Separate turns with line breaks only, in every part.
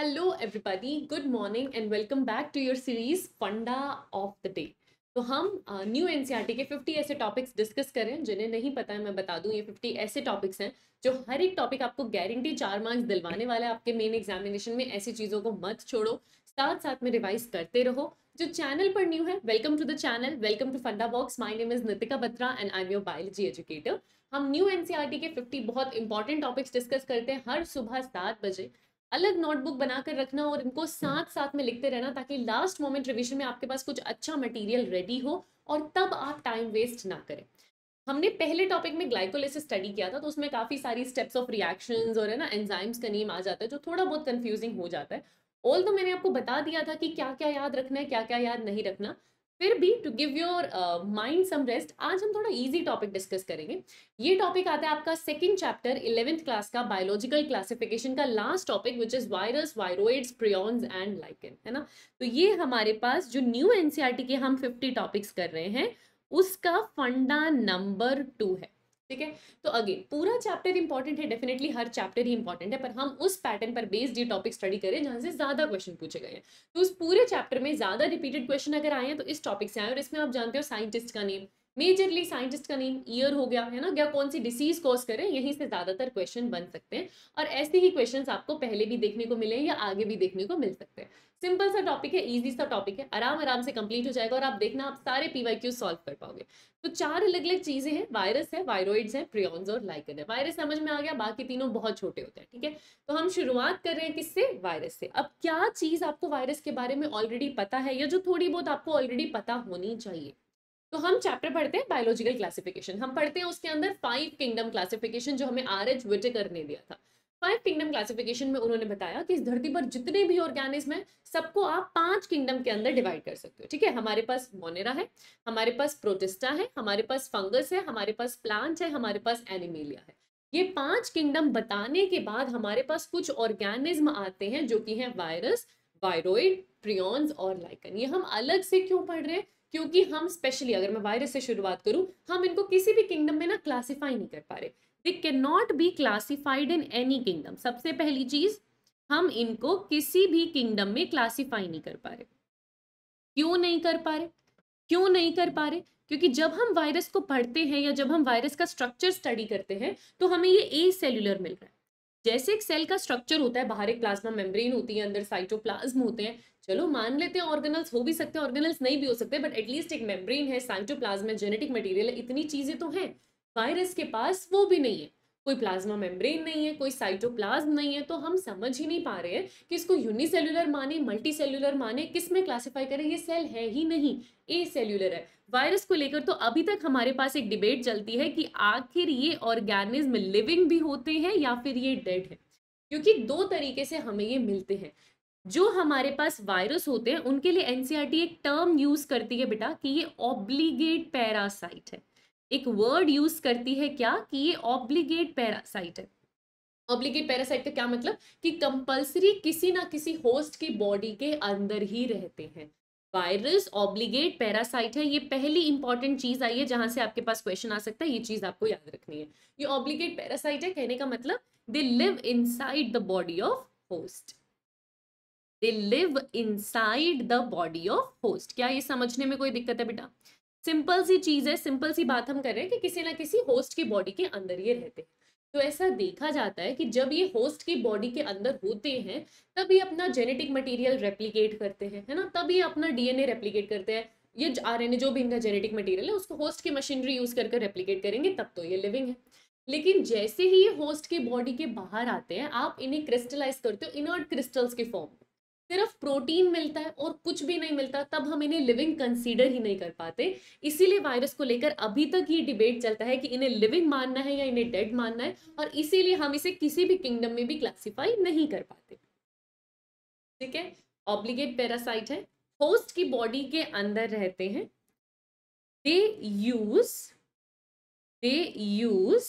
Hello everybody good morning and welcome back to your series funda of the day तो हम new NCERT e के 50 ऐसे topics discuss करें जिन्हें नहीं पता है मैं बता दूं ये 50 ऐसे टॉपिक्स हैं जो हर एक टॉपिक आपको गारंटी चार मार्क्स दिलवाने वाला है आपके मेन एग्जामिनेशन में ऐसी चीज़ों को मत छोड़ो साथ साथ में रिवाइज करते रहो जो चैनल पर न्यू है welcome to the channel welcome to Funda box my name is Nitika Batra and I am your biology educator हम न्यू एनसीईआरटी e के 50 बहुत इंपॉर्टेंट टॉपिक्स डिस्कस करते हैं हर सुबह सात बजे अलग नोटबुक बनाकर रखना और इनको हम्म। साथ साथ में लिखते रहना ताकि लास्ट मोमेंट रिविजन में आपके पास कुछ अच्छा मटेरियल रेडी हो और तब आप टाइम वेस्ट ना करें हमने पहले टॉपिक में ग्लाइकोलिस स्टडी किया था तो उसमें काफ़ी सारी स्टेप्स ऑफ रिएक्शंस और है ना एंजाइम्स का नेम आ जाता है जो थोड़ा बहुत कंफ्यूजिंग हो जाता है ऑल तो मैंने आपको बता दिया था कि क्या क्या याद रखना है क्या क्या याद नहीं रखना फिर भी to give your mind some rest आज हम थोड़ा इजी टॉपिक डिस्कस करेंगे ये टॉपिक आता है आपका सेकंड चैप्टर इलेवेंथ क्लास का बायोलॉजिकल क्लासिफिकेशन का last topic which is virus viroids prions and lichen है ना तो ये हमारे पास जो न्यू एनसीईआरटी e के हम फिफ्टी टॉपिक्स कर रहे हैं उसका फंडा नंबर टू है ठीक है तो अगेन पूरा चैप्टर इंपॉर्टेंट है डेफिनेटली हर चैप्टर ही इंपॉर्टेंट है पर हम उस पैटर्न पर बेस्ड ये टॉपिक स्टडी करें जहां से ज़्यादा क्वेश्चन पूछे गए हैं तो उस पूरे चैप्टर में ज़्यादा रिपीटेड क्वेश्चन अगर आए हैं तो इस टॉपिक से आए और इसमें आप जानते हो साइंटिस्ट का नेम मेजरली साइंटिस्ट का नेम ईयर हो गया है ना या कौन सी डिसीज कॉज करें यहीं से ज़्यादातर क्वेश्चन बन सकते हैं और ऐसे ही क्वेश्चन आपको पहले भी देखने को मिले या आगे भी देखने को मिल सकते हैं सिंपल सा टॉपिक है इजी सा टॉपिक है आराम आराम से कंप्लीट हो जाएगा और आप देखना आप सारे पीवाई क्यू सॉल्व कर पाओगे तो चार अलग अलग चीज़ें हैं वायरस है वायरोइड्स है प्रियॉन्स और लाइकन है वायरस समझ में आ गया बाकी तीनों बहुत छोटे होते हैं ठीक है तो हम शुरुआत कर रहे हैं किससे वायरस से अब क्या चीज़ आपको वायरस के बारे में ऑलरेडी पता है या जो थोड़ी बहुत आपको ऑलरेडी पता होनी चाहिए तो हम चैप्टर पढ़ते हैं बायोलॉजिकल क्लासिफिकेशन हम पढ़ते हैं उसके अंदर फाइव किंगडम क्लासिफिकेशन जो हमें आर एच विटेकर ने दिया था फाइव किंगडम क्लासिफिकेशन में उन्होंने बताया कि इस धरती पर जितने भी ऑर्गेनिज्म हैं सबको आप पांच किंगडम के अंदर डिवाइड कर सकते हो ठीक है हमारे पास मोनेरा है हमारे पास प्रोटिस्टा है हमारे पास फंगस है हमारे पास प्लांट है हमारे पास एनिमेलिया है ये पांच किंगडम बताने के बाद हमारे पास कुछ ऑर्गेनिज्म आते हैं जो कि हैं वायरस वायरोइड प्रियॉन्स और लाइकन ये हम अलग से क्यों पढ़ रहे हैं क्योंकि हम स्पेशली अगर मैं वायरस से शुरुआत करूं हम इनको किसी भी किंगडम में ना क्लासीफाई नहीं कर पा रहे they can not be classified in any kingdom सबसे पहली चीज हम इनको किसी भी किंगडम में क्लासिफाई नहीं कर पा रहे क्यों नहीं कर पा रहे क्यों नहीं कर पा रहे क्योंकि जब हम वायरस को पढ़ते हैं या जब हम वायरस का स्ट्रक्चर स्टडी करते हैं तो हमें ये ए सेल्युलर मिल रहा है जैसे एक सेल का स्ट्रक्चर होता है बाहर एक प्लाज्मा मेम्ब्रेन होती है अंदर साइटोप्लाज्म होते हैं चलो मान लेते हैं ऑर्गेनल्स हो भी सकते हैं ऑर्गेनल्स नहीं भी हो सकते बट एटलीस्ट एक मेम्ब्रेन है साइटोप्लाज्म है जेनेटिक मटेरियल है इतनी चीजें तो हैं वायरस के पास वो भी नहीं है कोई प्लाज्मा मेम्ब्रेन नहीं है कोई साइटोप्लाज्म नहीं है तो हम समझ ही नहीं पा रहे हैं कि इसको यूनिसेल्युलर माने मल्टी सेल्युलर माने किस में क्लासीफाई करें ये सेल है ही नहीं ए सेल्युलर है वायरस को लेकर तो अभी तक हमारे पास एक डिबेट चलती है कि आखिर ये ऑर्गेनिज्म लिविंग भी होते हैं या फिर ये डेड है क्योंकि दो तरीके से हमें ये मिलते हैं जो हमारे पास वायरस होते हैं उनके लिए एनसीईआरटी e एक टर्म यूज करती है बेटा कि ये ऑब्लीगेट पैरासाइट है एक वर्ड यूज करती है क्या कि ये ऑब्लिगेट पैरासाइट है ऑब्लिगेट पैरासाइट का क्या मतलब कि कंपल्सरी किसी ना किसी होस्ट की बॉडी के अंदर ही रहते हैं वायरस ऑब्लिगेट पैरासाइट है ये पहली इंपॉर्टेंट चीज आई है जहां से आपके पास क्वेश्चन आ सकता है ये चीज आपको याद रखनी है ये ऑब्लिगेट पैरासाइट है कहने का मतलब they live inside the body of host they live inside the body of host क्या ये समझने में कोई दिक्कत है बेटा सिंपल सी चीज़ है सिंपल सी बात हम कर रहे हैं कि किसी ना किसी होस्ट की बॉडी के अंदर ये रहते हैं तो ऐसा देखा जाता है कि जब ये होस्ट की बॉडी के अंदर होते हैं तब ये अपना जेनेटिक मटेरियल रेप्लीकेट करते हैं है ना तब ये अपना डीएनए रेप्लीकेट करते हैं ये आर एन ए जो भी इनका जेनेटिक मटेरियल है उसको होस्ट की मशीनरी यूज कर रेप्लीकेट करेंगे तब तो ये लिविंग है लेकिन जैसे ही ये होस्ट के बॉडी के बाहर आते हैं आप इन्हें क्रिस्टलाइज करते हो इनर्ट क्रिस्टल्स के फॉर्म में सिर्फ प्रोटीन मिलता है और कुछ भी नहीं मिलता तब हम इन्हें लिविंग कंसीडर ही नहीं कर पाते इसीलिए वायरस को लेकर अभी तक ये डिबेट चलता है कि इन्हें लिविंग मानना है या इन्हें डेड मानना है और इसीलिए हम इसे किसी भी किंगडम में भी क्लासीफाई नहीं कर पाते ठीक है ऑब्लिगेट पैरासाइट है होस्ट की बॉडी के अंदर रहते हैं they use they use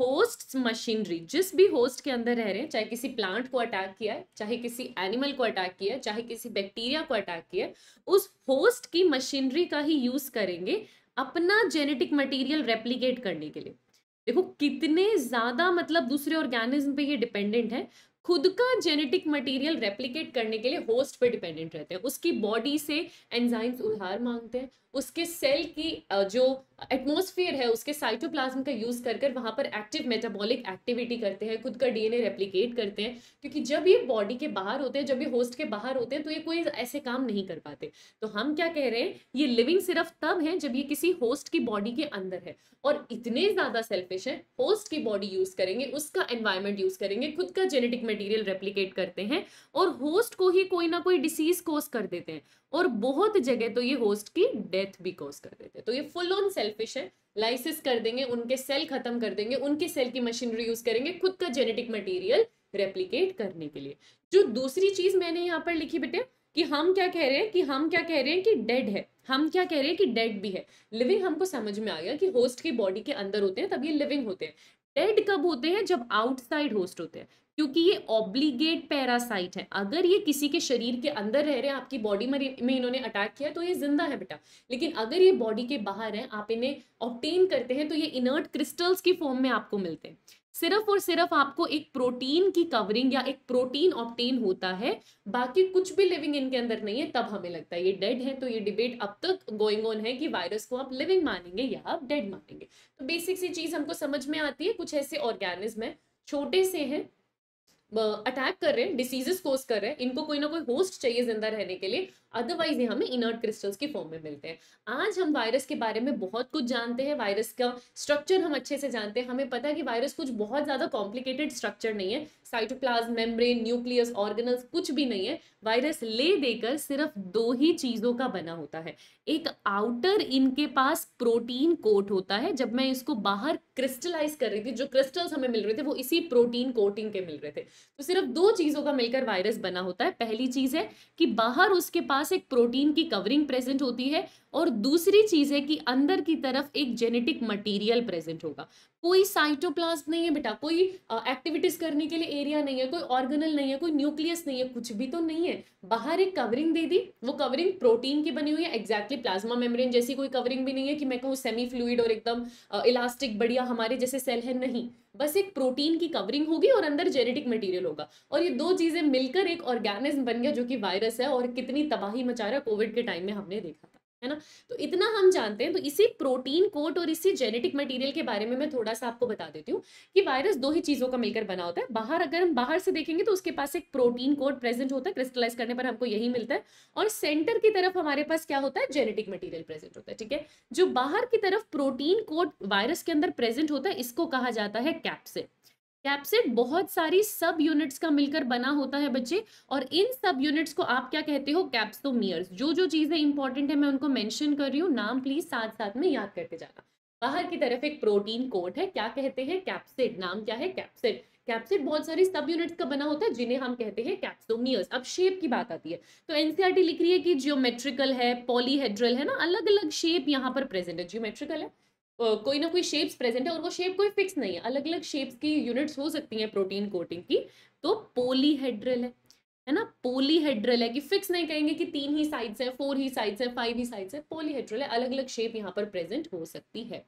host machinery जिस भी होस्ट के अंदर रह रहे हैं चाहे किसी प्लांट को अटैक किया है चाहे किसी एनिमल को अटैक किया है चाहे किसी बैक्टीरिया को अटैक किया उस होस्ट की मशीनरी का ही यूज करेंगे अपना जेनेटिक मटेरियल रेप्लीकेट करने के लिए देखो कितने ज़्यादा मतलब दूसरे ऑर्गेनिज्म पे ये डिपेंडेंट है खुद का जेनेटिक मटेरियल रेप्लीकेट करने के लिए होस्ट पे डिपेंडेंट रहते हैं उसकी बॉडी से एंजाइम्स उधार मांगते हैं उसके सेल की जो एटमोसफियर है उसके साइटोप्लाज्म का यूज़ कर कर वहाँ पर एक्टिव मेटाबॉलिक एक्टिविटी करते हैं खुद का डीएनए रेप्लिकेट करते हैं क्योंकि जब ये बॉडी के बाहर होते हैं जब ये होस्ट के बाहर होते हैं तो ये कोई ऐसे काम नहीं कर पाते तो हम क्या कह रहे हैं ये लिविंग सिर्फ तब है जब ये किसी होस्ट की बॉडी के अंदर है और इतने ज़्यादा सेल्फिश है होस्ट की बॉडी यूज़ करेंगे उसका एनवायरमेंट यूज़ करेंगे खुद का जेनेटिक मटीरियल रेप्लीकेट करते हैं और होस्ट को ही कोई ना कोई डिसीज कोस कर देते हैं और बहुत जगह तो ये होस्ट की डेथ भी कॉज कर देते हैं तो ये फुल ऑन सेल्फिश है लाइसिस कर देंगे उनके सेल खत्म कर देंगे उनके सेल की मशीनरी यूज करेंगे खुद का जेनेटिक मटेरियल रेप्लीकेट करने के लिए जो दूसरी चीज मैंने यहाँ पर लिखी बेटे कि हम क्या कह रहे हैं कि हम क्या कह रहे हैं कि डेड है हम क्या कह रहे हैं कि डेड भी है लिविंग हमको समझ में आ गया कि होस्ट की बॉडी के अंदर होते हैं तब ये लिविंग होते हैं डेड कब होते हैं जब आउटसाइड होस्ट होते हैं क्योंकि ये ऑब्लीगेट पैरासाइट है अगर ये किसी के शरीर के अंदर रह रहे हैं आपकी बॉडी में इन्होंने अटैक किया तो ये जिंदा है बेटा लेकिन अगर ये बॉडी के बाहर है आप इन्हें ऑप्टेन करते हैं तो ये इनर्ट क्रिस्टल्स की फॉर्म में आपको मिलते हैं सिर्फ और सिर्फ आपको एक प्रोटीन की कवरिंग या एक प्रोटीन ऑप्टेन होता है बाकी कुछ भी लिविंग इनके अंदर नहीं है तब हमें लगता है ये डेड है तो ये डिबेट अब तक गोइंग ऑन है कि वायरस को आप लिविंग मानेंगे या आप डेड मानेंगे तो बेसिक सी चीज़ हमको समझ में आती है कुछ ऐसे ऑर्गेनिज्म है छोटे से हैं अटैक कर रहे हैं डिसीजेस कोस कर रहे हैं इनको कोई ना कोई होस्ट चाहिए जिंदा रहने के लिए अदरवाइज ये हमें इनर्ट क्रिस्टल्स की फॉर्म में मिलते हैं आज हम वायरस के बारे में बहुत कुछ जानते हैं वायरस का स्ट्रक्चर हम अच्छे से जानते हैं हमें पता है कि वायरस कुछ बहुत ज़्यादा कॉम्प्लिकेटेड स्ट्रक्चर नहीं है साइटोप्लाज मेम्ब्रेन न्यूक्लियस ऑर्गेनल्स कुछ भी नहीं है वायरस ले देकर सिर्फ दो ही चीज़ों का बना होता है एक आउटर इनके पास प्रोटीन कोट होता है जब मैं इसको बाहर क्रिस्टलाइज कर रही थी जो क्रिस्टल्स हमें मिल रहे थे वो इसी प्रोटीन कोटिंग के मिल रहे थे तो सिर्फ दो चीज़ों का मिलकर वायरस बना होता है पहली चीज़ है कि बाहर उसके पास एक प्रोटीन की कवरिंग प्रेजेंट होती है और दूसरी चीज़ है कि अंदर की तरफ एक जेनेटिक मटेरियल प्रेजेंट होगा कोई साइटोप्लास्ट नहीं है बेटा कोई एक्टिविटीज़ करने के लिए एरिया नहीं है कोई ऑर्गेनल नहीं है कोई न्यूक्लियस नहीं है कुछ भी तो नहीं है बाहर एक कवरिंग दे दी वो कवरिंग प्रोटीन की बनी हुई है एक्जैक्टली प्लाज्मा मेम्ब्रेन जैसी कोई कवरिंग भी नहीं है कि मैं कहूँ सेमी फ्लूड और एकदम इलास्टिक बढ़िया हमारे जैसे सेल है नहीं बस एक प्रोटीन की कवरिंग होगी और अंदर जेनेटिक मटीरियल होगा और ये दो चीज़ें मिलकर एक ऑर्गेनिज्म बन गया जो कि वायरस है और कितनी तबाही मचा रहा कोविड के टाइम में हमने देखा था है ना तो इतना हम जानते हैं तो इसी प्रोटीन कोट और इसी जेनेटिक मटेरियल के बारे में मैं थोड़ा सा आपको बता देती हूँ कि वायरस दो ही चीज़ों का मिलकर बना होता है बाहर अगर हम बाहर से देखेंगे तो उसके पास एक प्रोटीन कोट प्रेजेंट होता है क्रिस्टलाइज करने पर हमको यही मिलता है और सेंटर की तरफ हमारे पास क्या होता है जेनेटिक मटीरियल प्रेजेंट होता है ठीक है जो बाहर की तरफ प्रोटीन कोट वायरस के अंदर प्रेजेंट होता है इसको कहा जाता है कैप्सिड कैप्सिड बहुत सारी सब यूनिट्स का मिलकर बना होता है बच्चे और इन सब यूनिट्स को आप क्या कहते हो कैप्सोमियर्स जो जो चीज़ें इंपॉर्टेंट है मैं उनको मेंशन कर रही हूँ नाम प्लीज साथ साथ में याद करके जाना बाहर की तरफ एक प्रोटीन कोट है क्या कहते हैं कैप्सिड नाम क्या है कैप्सिड कैप्सिड बहुत सारी सब यूनिट्स का बना होता है जिन्हें हम कहते हैं कैप्सोमियर्स अब शेप की बात आती है तो एनसीआरटी e लिख रही है कि जियोमेट्रिकल है पॉलीहेड्रल है ना अलग अलग शेप यहाँ पर प्रेजेंट है जियोमेट्रिकल है कोई ना कोई शेप्स प्रेजेंट है और वो शेप कोई फिक्स नहीं है अलग अलग शेप्स की यूनिट्स हो सकती हैं प्रोटीन कोटिंग की तो पोलीहेड्रल है है ना पोलीहेड्रल है कि फिक्स नहीं कहेंगे कि तीन ही साइड्स हैं फोर ही साइड्स हैं फाइव ही साइड्स हैं पोलीहेड्रल है अलग अलग शेप यहाँ पर प्रेजेंट हो सकती है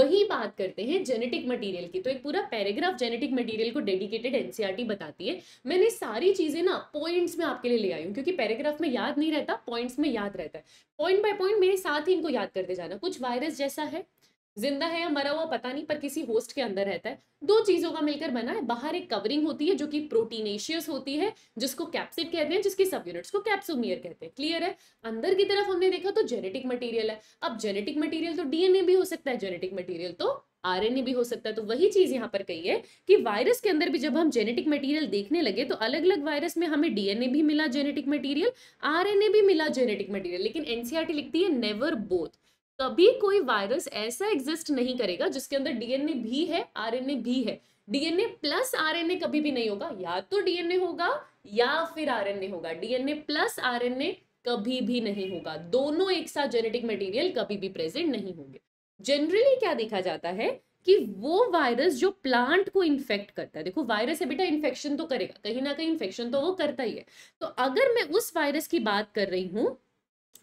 वही बात करते हैं जेनेटिक मटेरियल की तो एक पूरा पैराग्राफ जेनेटिक मटेरियल को डेडिकेटेड एनसीईआरटी e बताती है मैंने सारी चीजें ना पॉइंट्स में आपके लिए ले आई हूँ क्योंकि पैराग्राफ में याद नहीं रहता पॉइंट्स में याद रहता है पॉइंट बाय पॉइंट मेरे साथ ही इनको याद करते जाना कुछ वायरस जैसा है जिंदा है या मरा हुआ पता नहीं पर किसी होस्ट के अंदर रहता है दो चीजों का मिलकर बना है बाहर एक कवरिंग होती है जो कि प्रोटीनेशियस होती है जिसको कैप्सिड कहते हैं जिसकी सब यूनिट्स को कैप्सोमियर कहते हैं क्लियर है अंदर की तरफ हमने देखा तो जेनेटिक मटीरियल है अब जेनेटिक मटीरियल तो डीएनए भी हो सकता है जेनेटिक मटीरियल तो आरएनए भी हो सकता है तो वही चीज यहाँ पर कही है कि वायरस के अंदर भी जब हम जेनेटिक मटेरियल देखने लगे तो अलग अलग वायरस में हमें डीएनए भी मिला जेनेटिक मटेरियल आरएनए भी मिला जेनेटिक मटेरियल लेकिन एनसीआर e लिखती है नेवर बोथ कभी कोई वायरस ऐसा एग्जिस्ट नहीं करेगा जिसके अंदर डीएनए भी है आरएनए भी है डीएनए प्लस आरएनए कभी भी नहीं होगा या तो डीएनए होगा या फिर आरएनए होगा डीएनए प्लस आरएनए कभी भी नहीं होगा दोनों एक साथ जेनेटिक मटेरियल कभी भी प्रेजेंट नहीं होंगे जनरली क्या देखा जाता है कि वो वायरस जो प्लांट को इन्फेक्ट करता है देखो वायरस है बेटा इन्फेक्शन तो करेगा कहीं ना कहीं इन्फेक्शन तो वो करता ही है तो अगर मैं उस वायरस की बात कर रही हूँ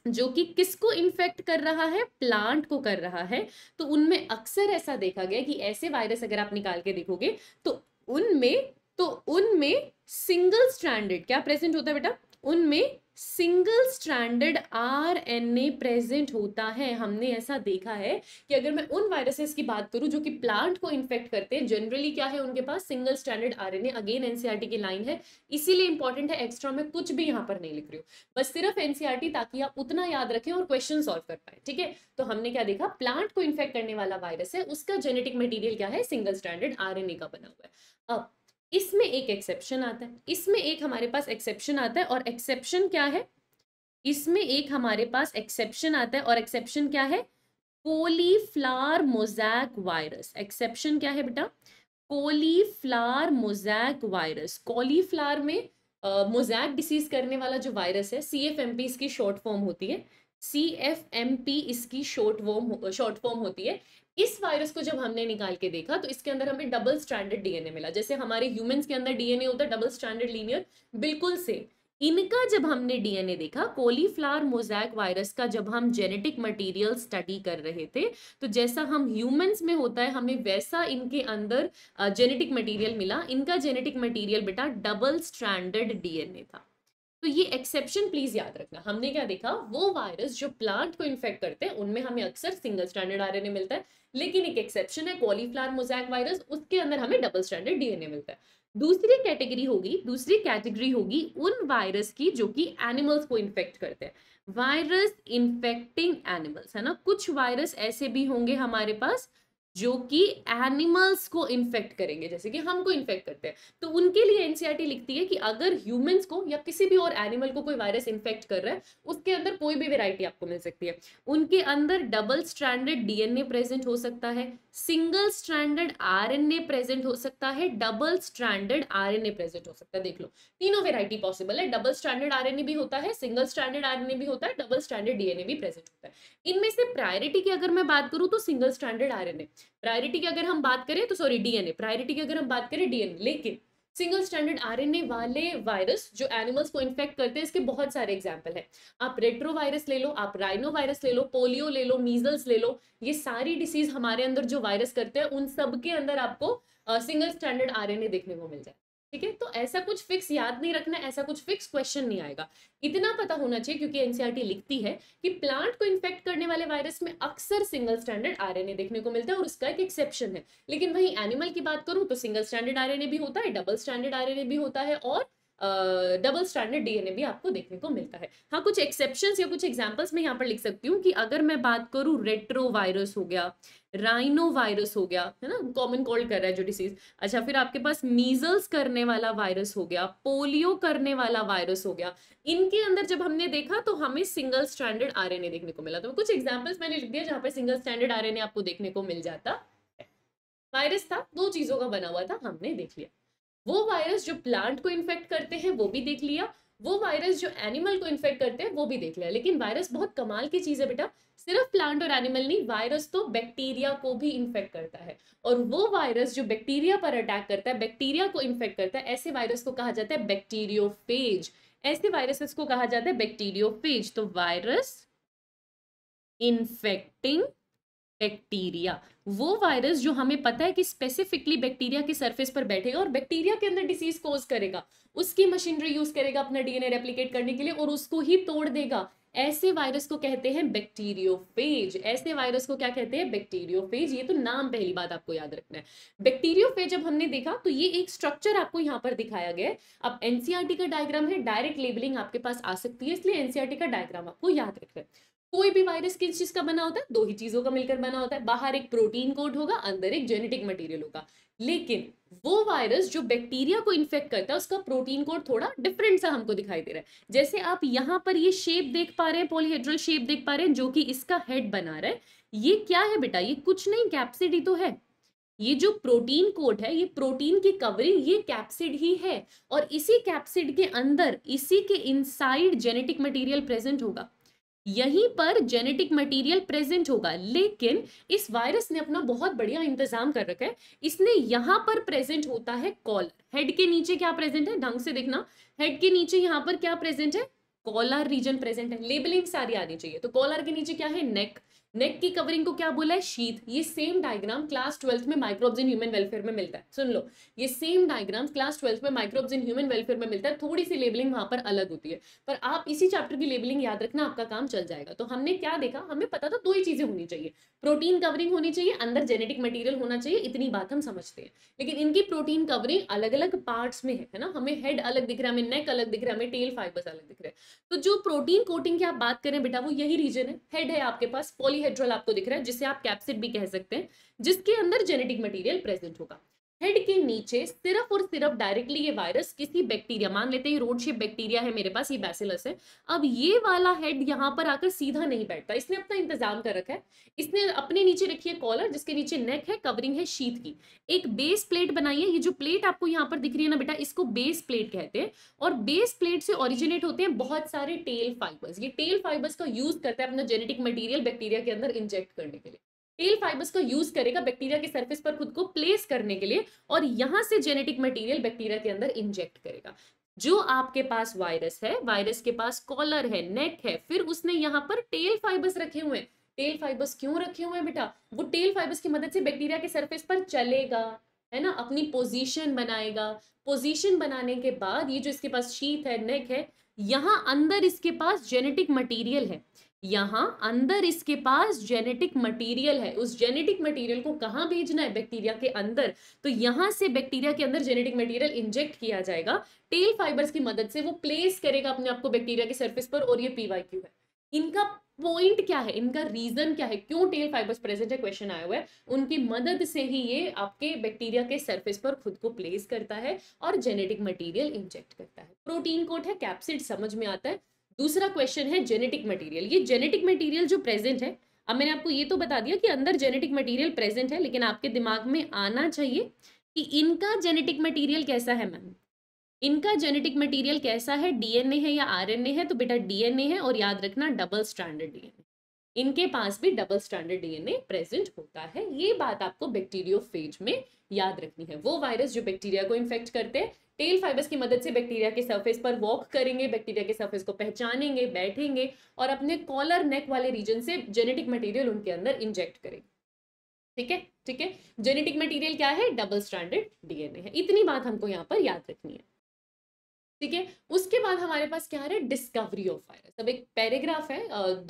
जो कि किसको इन्फेक्ट कर रहा है प्लांट को कर रहा है तो उनमें अक्सर ऐसा देखा गया कि ऐसे वायरस अगर आप निकाल के देखोगे तो उनमें तो उनमें सिंगल स्ट्रैंडेड क्या प्रेजेंट होता है बेटा उनमें सिंगल स्ट्रैंडेड आरएनए प्रेजेंट होता है हमने ऐसा देखा है कि अगर मैं उन वायरसेस की बात करूं जो कि प्लांट को इन्फेक्ट करते हैं जनरली क्या है उनके पास single stranded RNA again NCERT e की लाइन है इसीलिए इंपॉर्टेंट है एक्स्ट्रा मैं कुछ भी यहाँ पर नहीं लिख रही हूँ बस सिर्फ एनसीईआरटी e ताकि आप उतना याद रखें और क्वेश्चन सॉल्व कर पाए ठीक है तो हमने क्या देखा प्लांट को इन्फेक्ट करने वाला वायरस है उसका जेनेटिक मटीरियल क्या है सिंगल स्टैंडर्ड आर का बना हुआ है अब इसमें एक एक्सेप्शन आता है इसमें एक हमारे पास एक्सेप्शन आता है और एक्सेप्शन क्या है इसमें एक हमारे पास एक्सेप्शन आता है और एक्सेप्शन क्या है कोलीफ्लार मोजैक वायरस एक्सेप्शन क्या है बेटा कोलीफ्लार मोजैक वायरस कोलीफ्लार में मोजैक uh, डिसीज करने वाला जो वायरस है सी एफ एम पी इसकी शॉर्ट फॉर्म होती है सी एफ एम पी इसकी शॉर्ट फॉर्म शॉर्ट फॉर्म होती है इस वायरस को जब हमने निकाल के देखा तो इसके अंदर हमें डबल स्टैंडर्ड डीएनए मिला जैसे हमारे ह्यूमंस के अंदर डीएनए होता है डबल स्टैंडर्ड लीनियर बिल्कुल सेम इनका जब हमने डीएनए देखा कोलीफ्लावर मोजैक वायरस का जब हम जेनेटिक मटेरियल स्टडी कर रहे थे तो जैसा हम ह्यूमंस में होता है हमें वैसा इनके अंदर जेनेटिक मटेरियल मिला इनका जेनेटिक मटेरियल बेटा डबल स्टैंडर्ड डीएनए था तो ये एक्सेप्शन प्लीज याद रखना हमने क्या देखा वो वायरस जो प्लांट को इन्फेक्ट करते हैं उनमें हमें अक्सर सिंगल स्टैंडर्ड आर मिलता है लेकिन एक एक्सेप्शन है कॉलीफ्लावर मोजैक वायरस उसके अंदर हमें डबल स्टैंडर्ड डीएनए मिलता है दूसरी कैटेगरी होगी दूसरी कैटेगरी होगी उन वायरस की जो कि एनिमल्स को इन्फेक्ट करते हैं वायरस इन्फेक्टिंग एनिमल्स है ना कुछ वायरस ऐसे भी होंगे हमारे पास जो कि एनिमल्स को इन्फेक्ट करेंगे जैसे कि हमको इन्फेक्ट करते हैं तो उनके लिए एनसीईआरटी e लिखती है कि अगर ह्यूमंस को या किसी भी और एनिमल को कोई वायरस इन्फेक्ट कर रहा है उसके अंदर कोई भी वेराइटी आपको मिल सकती है उनके अंदर डबल स्ट्रैंडेड डीएनए प्रेजेंट हो सकता है सिंगल स्ट्रैंडेड आरएनए प्रेजेंट हो सकता है डबल स्ट्रैंडेड आरएनए प्रेजेंट हो सकता है देख लो तीनों वेराइटी पॉसिबल है डबल स्ट्रैंडेड आरएनए भी होता है सिंगल स्ट्रैंडेड आरएनए भी होता है डबल स्टैंडर्ड डीएनए भी प्रेजेंट होता है इनमें से प्रायोरिटी की अगर मैं बात करूँ तो सिंगल स्ट्रैंडेड आरएनए प्रायोरिटी की अगर हम बात करें तो सॉरी डीएनए प्रायोरिटी की अगर हम बात करें डीएनए लेकिन सिंगल स्टैंडर्ड आरएनए वाले वायरस जो एनिमल्स को इन्फेक्ट करते हैं इसके बहुत सारे एग्जाम्पल हैं आप रेट्रो वायरस ले लो आप राइनो वायरस ले लो पोलियो ले लो मीजल्स ले लो ये सारी डिसीज हमारे अंदर जो वायरस करते हैं उन सब के अंदर आपको सिंगल स्टैंडर्ड आरएनए देखने को मिल जाए ठीक है तो ऐसा कुछ फिक्स याद नहीं रखना ऐसा कुछ फिक्स क्वेश्चन नहीं आएगा इतना पता होना चाहिए क्योंकि एनसीईआरटी e लिखती है कि प्लांट को इन्फेक्ट करने वाले वायरस में अक्सर सिंगल स्टैंडर्ड आरएनए देखने को मिलता है और उसका एक एक्सेप्शन है लेकिन वहीं एनिमल की बात करूं तो सिंगल स्टैंडर्ड आरएनए भी होता है डबल स्टैंडर्ड आर भी होता है और डबल स्टैंडर्ड डीएनए भी आपको देखने को मिलता है हाँ कुछ एक्सेप्शन या कुछ एग्जाम्पल्स मैं यहाँ पर लिख सकती हूँ कि अगर मैं बात करूँ वायरस हो गया राइनो वायरस हो गया है ना कॉमन कोल्ड कर रहा है जो डिसीज अच्छा फिर आपके पास मीजल्स करने वाला वायरस हो गया पोलियो करने वाला वायरस हो गया इनके अंदर जब हमने देखा तो हमें सिंगल स्टैंडर्ड आर देखने को मिला तो कुछ एग्जाम्पल्स मैंने लिख दिया जहाँ पर सिंगल स्टैंडर्ड आर आपको देखने को मिल जाता वायरस था दो चीजों का बना हुआ था हमने देख लिया वो वायरस जो प्लांट को इन्फेक्ट करते हैं वो भी देख लिया वो वायरस जो एनिमल को इन्फेक्ट करते हैं वो भी देख लिया लेकिन वायरस बहुत कमाल की चीज़ है बेटा सिर्फ प्लांट और एनिमल नहीं वायरस तो बैक्टीरिया को भी इन्फेक्ट करता है और वो वायरस जो बैक्टीरिया पर अटैक करता है बैक्टीरिया को इन्फेक्ट करता है ऐसे वायरस को कहा जाता है बैक्टीरियोफेज ऐसे वायरसेस को कहा जाता है बैक्टीरियोफेज तो वायरस इन्फेक्टिंग बैक्टीरिया वो वायरस जो हमें पता है कि स्पेसिफिकली बैक्टीरिया की सरफेस पर बैठेगा और बैक्टीरिया के अंदर डिसीज कोज करेगा उसकी मशीनरी यूज करेगा अपना डीएनए रेप्लीकेट करने के लिए और उसको ही तोड़ देगा ऐसे वायरस को कहते हैं बैक्टीरियोफेज ऐसे वायरस को क्या कहते हैं बैक्टीरियोफेज ये तो नाम पहली बात आपको याद रखना है बैक्टीरियोफेज जब हमने देखा तो ये एक स्ट्रक्चर आपको यहाँ पर दिखाया गया है अब एनसीआरटी e का डायग्राम है डायरेक्ट लेबलिंग आपके पास आ सकती है इसलिए एनसीआरटी e का डायग्राम आपको याद रखना है कोई भी वायरस किस चीज का बना होता है दो ही चीजों का मिलकर बना होता है बाहर एक प्रोटीन कोड होगा अंदर एक जेनेटिक मटेरियल होगा लेकिन वो वायरस जो बैक्टीरिया को इन्फेक्ट करता है उसका प्रोटीन कोड थोड़ा डिफरेंट सा हमको दिखाई दे रहा है जैसे आप यहाँ पर ये शेप देख पा रहे हैं पोलिहेड्रल शेप देख पा रहे हैं जो कि इसका हेड बना रहा है ये क्या है बेटा ये कुछ नहीं कैप्सिड ही तो है ये जो प्रोटीन कोट है ये प्रोटीन की कवरिंग ये कैप्सिड ही है और इसी कैप्सिड के अंदर इसी के इनसाइड जेनेटिक मटेरियल प्रेजेंट होगा यहीं पर जेनेटिक मटेरियल प्रेजेंट होगा लेकिन इस वायरस ने अपना बहुत बढ़िया इंतजाम कर रखा है इसने यहां पर प्रेजेंट होता है कॉलर हेड के नीचे क्या प्रेजेंट है ढंग से देखना हेड के नीचे यहां पर क्या प्रेजेंट है कॉलर रीजन प्रेजेंट है लेबलिंग सारी आनी चाहिए तो कॉलर के नीचे क्या है नेक नेक की कवरिंग को क्या बोला है शीत ये सेम डायग्राम क्लास ट्वेल्थ में माइक्रोब्स इन ह्यूमन वेलफेयर में मिलता है सुन लो ये सेम डायग्राम क्लास ट्वेल्थ में माइक्रोब्स इन ह्यूमन वेलफेयर में मिलता है थोड़ी सी लेबलिंग वहां पर अलग होती है पर आप इसी चैप्टर की लेबलिंग याद रखना आपका काम चल जाएगा तो हमने क्या देखा हमें पता था दो ही चीजें होनी चाहिए प्रोटीन कवरिंग होनी चाहिए अंदर जेनेटिक मटीरियल होना चाहिए इतनी बात हम समझते हैं लेकिन इनकी प्रोटीन कवरिंग अलग अलग पार्ट्स में है ना हमें हेड अलग दिख रहा है हमें नेक अलग दिख रहा है हमें टेल फाइबर्स अलग दिख रहे हैं तो जो प्रोटीन कोटिंग की आप बात करें बेटा वो यही रीजन है हेड है आपके पास पॉली पॉलीहेड्रल आपको दिख रहा है जिसे आप कैप्सिड भी कह सकते हैं जिसके अंदर जेनेटिक मटीरियल प्रेजेंट होगा हेड के नीचे सिर्फ और सिर्फ डायरेक्टली ये वायरस किसी बैक्टीरिया मान लेते हैं रोड शेप बैक्टीरिया है मेरे पास ये बैसिलस है अब ये वाला हेड यहाँ पर आकर सीधा नहीं बैठता इसने अपना इंतजाम कर रखा है इसने अपने नीचे रखी है कॉलर जिसके नीचे नेक है कवरिंग है शीत की एक बेस प्लेट बनाई है ये जो प्लेट आपको यहाँ पर दिख रही है ना बेटा इसको बेस प्लेट कहते हैं और बेस प्लेट से ऑरिजिनेट होते हैं बहुत सारे टेल फाइबर्स ये टेल फाइबर्स का यूज करता है अपना जेनेटिक मटीरियल बैक्टीरिया के अंदर इंजेक्ट करने के लिए टेल फाइबर्स का यूज करेगा बैक्टीरिया के सर्फेस पर खुद को प्लेस करने के लिए और यहां से जेनेटिक मटीरियल बैक्टीरिया के अंदर इंजेक्ट करेगा जो आपके पास वायरस है वायरस के पास कॉलर है नेक है फिर उसने यहाँ पर टेल फाइबर्स रखे हुए हैं टेल फाइबर्स क्यों रखे हुए हैं बेटा वो टेल फाइबर्स की मदद से बैक्टीरिया के सरफेस पर चलेगा है ना अपनी पोजीशन बनाएगा पोजीशन बनाने के बाद ये जो इसके पास शीत है नेक है यहाँ अंदर इसके पास जेनेटिक मटीरियल है यहाँ अंदर इसके पास जेनेटिक मटेरियल है उस जेनेटिक मटेरियल को कहाँ भेजना है बैक्टीरिया के अंदर तो यहाँ से बैक्टीरिया के अंदर जेनेटिक मटेरियल इंजेक्ट किया जाएगा टेल फाइबर्स की मदद से वो प्लेस करेगा अपने आप को बैक्टीरिया के सरफेस पर और ये पीवाई क्यू है इनका पॉइंट क्या है इनका रीजन क्या है क्यों टेल फाइबर्स प्रेजेंट है क्वेश्चन आया हुआ है उनकी मदद से ही ये आपके बैक्टीरिया के सरफेस पर खुद को प्लेस करता है और जेनेटिक मटेरियल इंजेक्ट करता है प्रोटीन कोट है कैप्सिड समझ में आता है दूसरा क्वेश्चन है जेनेटिक मटेरियल ये जेनेटिक मटेरियल जो प्रेजेंट है अब मैंने आपको ये तो बता दिया कि अंदर जेनेटिक मटेरियल प्रेजेंट है लेकिन आपके दिमाग में आना चाहिए कि इनका जेनेटिक मटेरियल कैसा है मैम इनका जेनेटिक मटेरियल कैसा है डीएनए है या आरएनए है तो बेटा डीएनए है और याद रखना डबल स्टैंडर्ड डीएनए इनके पास भी डबल स्टैंडर्ड डीएनए प्रेजेंट होता है ये बात आपको बैक्टीरियोफेज में याद रखनी है वो वायरस जो बैक्टीरिया को इन्फेक्ट करते हैं टेल फाइबर्स की मदद से बैक्टीरिया के सरफेस पर वॉक करेंगे बैक्टीरिया के सरफेस को पहचानेंगे बैठेंगे और अपने कॉलर नेक वाले रीजन से जेनेटिक मटेरियल उनके अंदर इंजेक्ट करेंगे ठीक है ठीक है जेनेटिक मटेरियल क्या है डबल स्टैंडर्ड डीएनए है इतनी बात हमको यहाँ पर याद रखनी है ठीक है उसके बाद हमारे पास क्या है डिस्कवरी ऑफ वायरस अब एक पैराग्राफ है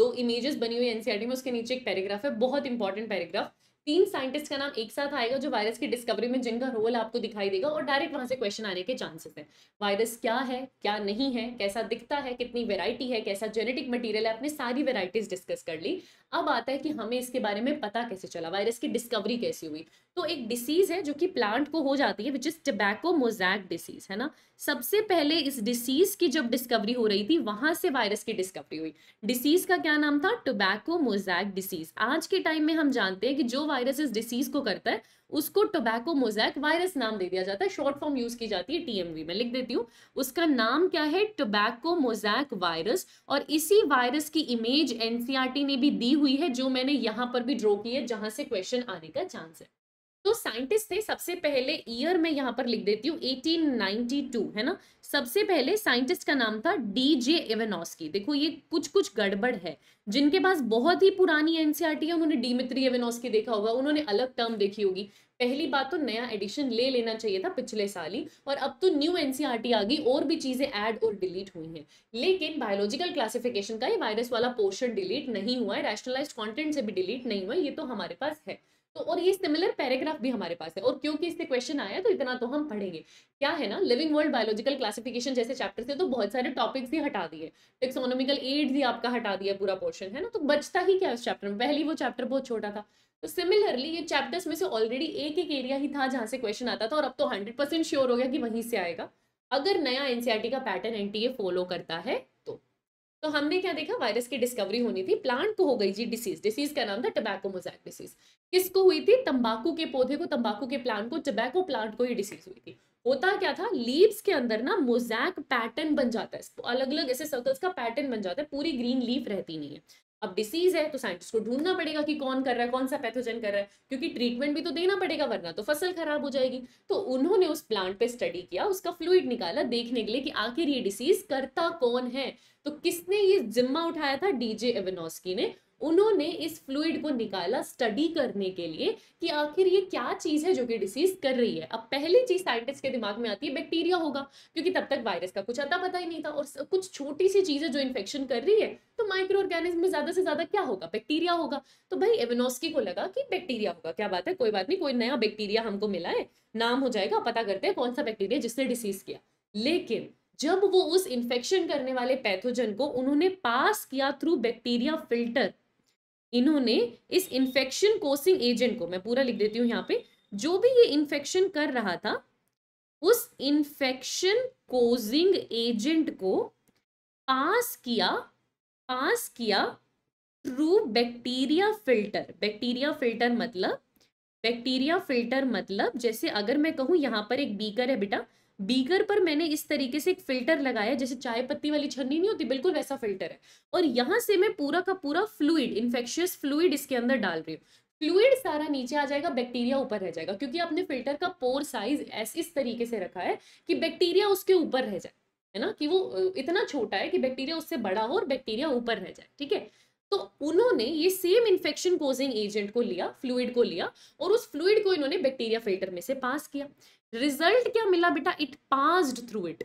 दो इमेजेस बनी हुई एनसीआरटी e में उसके नीचे एक पैराग्राफ है बहुत इंपॉर्टेंट पैराग्राफ तीन साइंटिस्ट का नाम एक साथ आएगा जो वायरस की डिस्कवरी में जिनका रोल आपको दिखाई देगा और डायरेक्ट वहां से क्वेश्चन आने के चांसेस हैं वायरस क्या है क्या नहीं है कैसा दिखता है कितनी वेराइटी है कैसा जेनेटिक मटीरियल है आपने सारी वेराइटीज डिस्कस कर ली अब आता है कि हमें इसके बारे में पता कैसे चला वायरस की डिस्कवरी कैसी हुई तो एक डिसीज़ है जो कि प्लांट को हो जाती है which is tobacco mosaic disease है ना सबसे पहले इस डिसीज़ की जब डिस्कवरी हो रही थी वहां से वायरस की डिस्कवरी हुई डिसीज़ का क्या नाम था टोबैको मोजैक डिसीज़ आज के टाइम में हम जानते हैं कि जो वायरस इस डिसीज़ को करता है उसको टोबैको मोजैक वायरस नाम दे दिया जाता है शॉर्ट फॉर्म यूज की जाती है टीएमवी में लिख देती हूँ उसका नाम क्या है टोबैको मोजैक वायरस और इसी वायरस की इमेज एनसीआरटी e ने भी दी हुई है जो मैंने यहाँ पर भी ड्रॉ की है जहां से क्वेश्चन आने का चांस है तो साइंटिस्ट थे सबसे पहले ईयर में यहाँ पर लिख देती हूँ 1892 है ना सबसे पहले साइंटिस्ट का नाम था डी जे एवेनोस्की देखो ये कुछ कुछ गड़बड़ है जिनके पास बहुत ही पुरानी एनसीआरटी है उन्होंने डीमित्री एवेनोस्की देखा होगा उन्होंने अलग टर्म देखी होगी पहली बात तो नया एडिशन ले लेना चाहिए था पिछले साल ही और अब तो न्यू एनसीईआरटी आ गई और भी चीज़ें ऐड और डिलीट हुई हैं लेकिन बायोलॉजिकल क्लासिफिकेशन का ये वायरस वाला पोर्शन डिलीट नहीं हुआ है रैशनलाइज्ड कंटेंट से भी डिलीट नहीं हुआ ये तो हमारे पास है तो और ये सिमिलर पैराग्राफ भी हमारे पास है और क्योंकि इससे क्वेश्चन आया तो इतना तो हम पढ़ेंगे क्या है ना लिविंग वर्ल्ड बायोलॉजिकल क्लासिफिकेशन जैसे चैप्टर से तो बहुत सारे टॉपिक्स ही हटा दिए टेक्सोनोमिकल एड्स ही आपका हटा दिया पूरा पोर्शन है ना तो बचता ही क्या उस चैप्टर में पहले वो चैप्टर बहुत छोटा था तो सिमिलरली ये चैप्टर्स में से ऑलरेडी एक एक एरिया ही था जहाँ से क्वेश्चन आता था और अब तो हंड्रेड परसेंट श्योर हो गया कि वहीं से आएगा अगर नया एनसीआरटी e का पैटर्न एनटीए फॉलो करता है तो हमने क्या देखा वायरस की डिस्कवरी होनी थी प्लांट को तो हो गई जी डिसीज डिसीज का नाम था टबैको मोजैक डिसीज किसको हुई थी तंबाकू के पौधे को तंबाकू के प्लांट को टबैको प्लांट को ही डिसीज हुई थी होता क्या था लीव्स के अंदर ना मोजैक पैटर्न बन जाता है अलग अलग ऐसे सर्कल्स का पैटर्न बन जाता है पूरी ग्रीन लीफ रहती नहीं है अब डिसीज है तो साइंटिस्ट को ढूंढना पड़ेगा कि कौन कर रहा है कौन सा पैथोजन कर रहा है क्योंकि ट्रीटमेंट भी तो देना पड़ेगा वरना तो फसल खराब हो जाएगी तो उन्होंने उस प्लांट पे स्टडी किया उसका फ्लूइड निकाला देखने के लिए कि आखिर ये डिसीज करता कौन है तो किसने ये जिम्मा उठाया था डीजे एवेनोस्की ने उन्होंने इस फ्लूड को निकाला स्टडी करने के लिए कि आखिर ये क्या चीज़ है जो कि डिसीज कर रही है अब पहली चीज़ साइंटिस्ट के दिमाग में आती है बैक्टीरिया होगा क्योंकि तब तक वायरस का कुछ अता पता ही नहीं था और कुछ छोटी सी चीज़ें जो इन्फेक्शन कर रही है तो माइक्रो ऑर्गेनिज्म में ज़्यादा से ज़्यादा क्या होगा बैक्टीरिया होगा तो भाई एवेनोस्की को लगा कि बैक्टीरिया होगा क्या बात है कोई बात नहीं कोई नया बैक्टीरिया हमको मिला है नाम हो जाएगा पता करते हैं कौन सा बैक्टीरिया जिसने डिसीज किया लेकिन जब वो उस इन्फेक्शन करने वाले पैथोजन को उन्होंने पास किया थ्रू बैक्टीरिया फिल्टर इन्होंने इस इन्फेक्शन कोसिंग एजेंट को मैं पूरा लिख देती हूँ यहाँ पे जो भी ये इन्फेक्शन कर रहा था उस इन्फेक्शन कोजिंग एजेंट को पास किया पास किया through bacteria filter bacteria filter मतलब बैक्टीरिया फिल्टर मतलब जैसे अगर मैं कहूँ यहाँ पर एक बीकर है बेटा बीगर पर मैंने इस तरीके से एक फिल्टर लगाया जैसे चाय पत्ती वाली छन्नी नहीं होती बिल्कुल वैसा फिल्टर है और यहाँ से मैं पूरा का पूरा फ्लूइड इन्फेक्शियस फ्लूइड इसके अंदर डाल रही हूँ फ्लूइड सारा नीचे आ जाएगा बैक्टीरिया ऊपर रह जाएगा क्योंकि आपने फिल्टर का पोर साइज ऐसे इस तरीके से रखा है कि बैक्टीरिया उसके ऊपर रह जाए है ना कि वो इतना छोटा है कि बैक्टीरिया उससे बड़ा हो और बैक्टीरिया ऊपर रह जाए ठीक है तो उन्होंने ये सेम इन्फेक्शन कोजिंग एजेंट को लिया फ्लूइड को लिया और उस फ्लूइड को इन्होंने बैक्टीरिया फिल्टर में से पास किया रिजल्ट क्या मिला बेटा it passed through it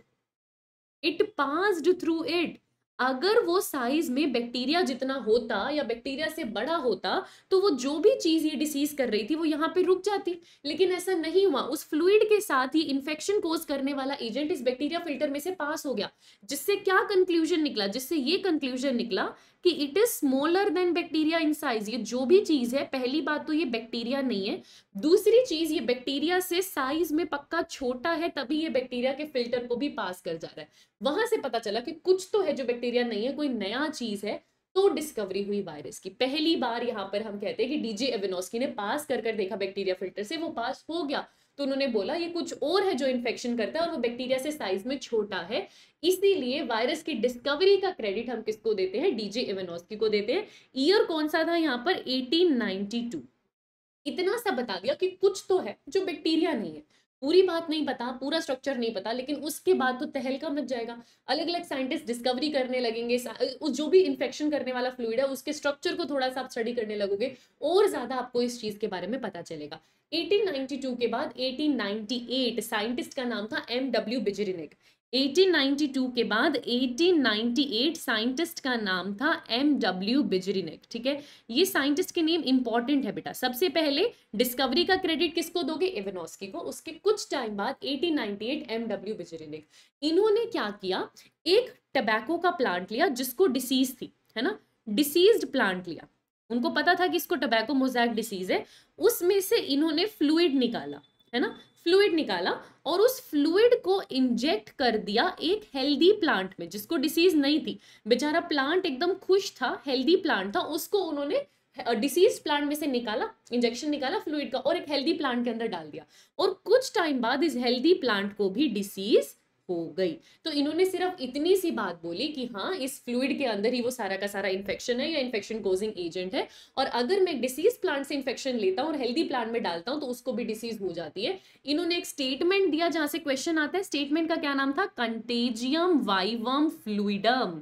it passed through it अगर वो साइज में बैक्टीरिया जितना होता या बैक्टीरिया से बड़ा होता तो वो जो भी चीज़ ये डिसीज कर रही थी वो यहाँ पे रुक जाती लेकिन ऐसा नहीं हुआ उस फ्लूइड के साथ ही इन्फेक्शन कोज करने वाला एजेंट इस बैक्टीरिया फिल्टर में से पास हो गया जिससे क्या कंक्लूजन निकला जिससे ये कंक्लूजन निकला कि it is smaller than bacteria in size ये जो भी चीज़ है पहली बात तो ये बैक्टीरिया नहीं है दूसरी चीज़ ये बैक्टीरिया से साइज में पक्का छोटा है तभी ये बैक्टीरिया के फिल्टर को भी पास कर जा रहा है वहां से पता चला कि कुछ तो है जो बैक्टीरिया नहीं है कोई नया चीज है तो डिस्कवरी हुई वायरस की पहली बार यहाँ पर हम कहते हैं कि डीजे एवेनोस्की ने पास कर कर देखा बैक्टीरिया फिल्टर से वो पास हो गया तो उन्होंने बोला ये कुछ और है जो इन्फेक्शन करता है और वो बैक्टीरिया से साइज में छोटा है इसीलिए वायरस की डिस्कवरी का क्रेडिट हम किसको देते हैं डीजे एवेनोस्की को देते हैं ईयर कौन सा था यहाँ पर एटीन इतना सा बता दिया कि कुछ तो है जो बैक्टीरिया नहीं है पूरी बात नहीं पता पूरा स्ट्रक्चर नहीं पता लेकिन उसके बाद तो तहलका मच जाएगा अलग अलग साइंटिस्ट डिस्कवरी करने लगेंगे उस जो भी इन्फेक्शन करने वाला फ्लूड है उसके स्ट्रक्चर को थोड़ा सा आप स्टडी करने लगोगे और ज़्यादा आपको इस चीज़ के बारे में पता चलेगा 1892 के बाद 1898 साइंटिस्ट का नाम था एम डब्ल्यू बिजरिनिक 1892 के बाद 1898 साइंटिस्ट का नाम था एम डब्ल्यू बिजरीनेक ठीक है ये साइंटिस्ट के नेम इंपॉर्टेंट है बेटा सबसे पहले डिस्कवरी का क्रेडिट किसको दोगे एवेनोस्की को उसके कुछ टाइम बाद 1898 एम डब्ल्यू बिजरीनेक इन्होंने क्या किया एक टबैको का प्लांट लिया जिसको डिसीज थी है ना डिसीज प्लांट लिया उनको पता था कि इसको टबैको मोजैक डिसीज है उसमें से इन्होंने फ्लूड निकाला है ना फ्लूड निकाला और उस फ्लूड को इंजेक्ट कर दिया एक हेल्दी प्लांट में जिसको डिसीज नहीं थी बेचारा प्लांट एकदम खुश था हेल्दी प्लांट था उसको उन्होंने डिसीज प्लांट में से निकाला इंजेक्शन निकाला फ्लूड का और एक हेल्दी प्लांट के अंदर डाल दिया और कुछ टाइम बाद इस हेल्दी प्लांट को भी डिसीज हो गई तो इन्होंने सिर्फ इतनी सी बात बोली कि हाँ इस फ्लूड के अंदर ही वो सारा का सारा इन्फेक्शन है या इन्फेक्शन कोजिंग एजेंट है और अगर मैं डिसीज प्लांट से इन्फेक्शन लेता हूँ और हेल्दी प्लांट में डालता हूँ तो उसको भी डिसीज हो जाती है इन्होंने एक स्टेटमेंट दिया जहाँ से क्वेश्चन आता है स्टेटमेंट का क्या नाम था contagium vivum fluidum